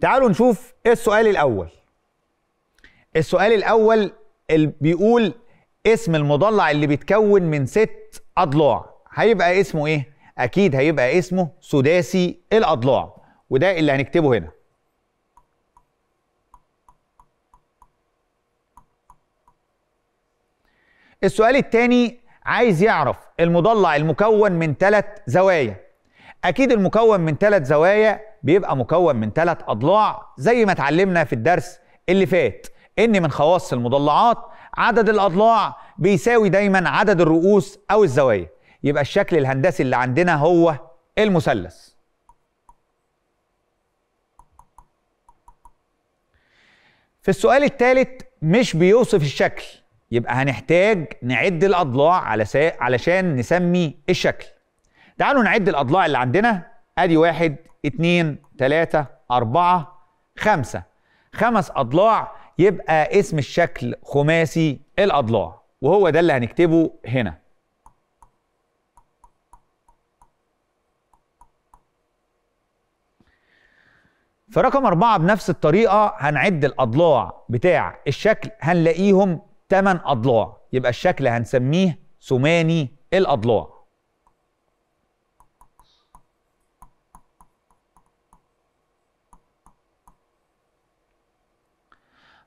تعالوا نشوف ايه السؤال الاول السؤال الاول اللي بيقول اسم المضلع اللي بيتكون من ست اضلاع هيبقى اسمه ايه اكيد هيبقى اسمه سداسي الاضلاع وده اللي هنكتبه هنا السؤال الثاني عايز يعرف المضلع المكون من ثلاث زوايا اكيد المكون من ثلاث زوايا بيبقى مكون من ثلاث أضلاع زي ما اتعلمنا في الدرس اللي فات إن من خواص المضلعات عدد الأضلاع بيساوي دايما عدد الرؤوس أو الزوايا يبقى الشكل الهندسي اللي عندنا هو المثلث في السؤال الثالث مش بيوصف الشكل يبقى هنحتاج نعد الأضلاع على علشان نسمي الشكل تعالوا نعد الأضلاع اللي عندنا أدي واحد اتنين تلاتة أربعة خمسة خمس أضلاع يبقى اسم الشكل خماسي الأضلاع وهو ده اللي هنكتبه هنا في رقم أربعة بنفس الطريقة هنعد الأضلاع بتاع الشكل هنلاقيهم 8 أضلاع يبقى الشكل هنسميه ثماني الأضلاع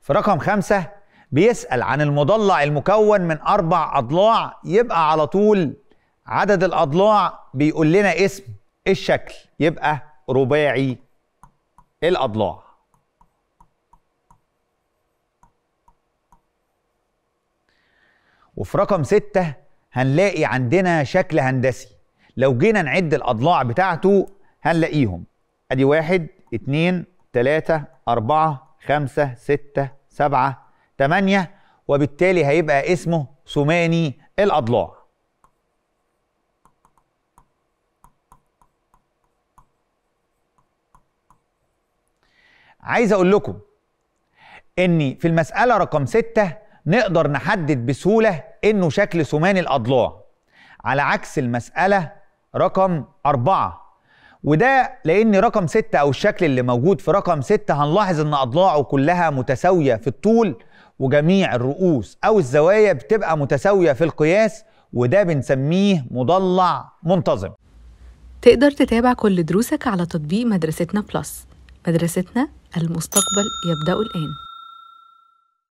في رقم خمسة بيسأل عن المضلع المكون من أربع أضلاع يبقى على طول عدد الأضلاع بيقول لنا اسم الشكل يبقى رباعي الأضلاع وفي رقم ستة هنلاقي عندنا شكل هندسي لو جينا نعد الأضلاع بتاعته هنلاقيهم أدي واحد اتنين تلاتة أربعة خمسة ستة سبعة تمانية وبالتالي هيبقى اسمه ثماني الأضلاع عايز أقول لكم إن في المسألة رقم ستة نقدر نحدد بسهولة إنه شكل ثماني الأضلاع على عكس المسألة رقم أربعة وده لان رقم 6 او الشكل اللي موجود في رقم 6 هنلاحظ ان اضلاعه كلها متساويه في الطول وجميع الرؤوس او الزوايا بتبقى متساويه في القياس وده بنسميه مضلع منتظم تقدر تتابع كل دروسك على تطبيق مدرستنا بلس مدرستنا المستقبل يبدأ الآن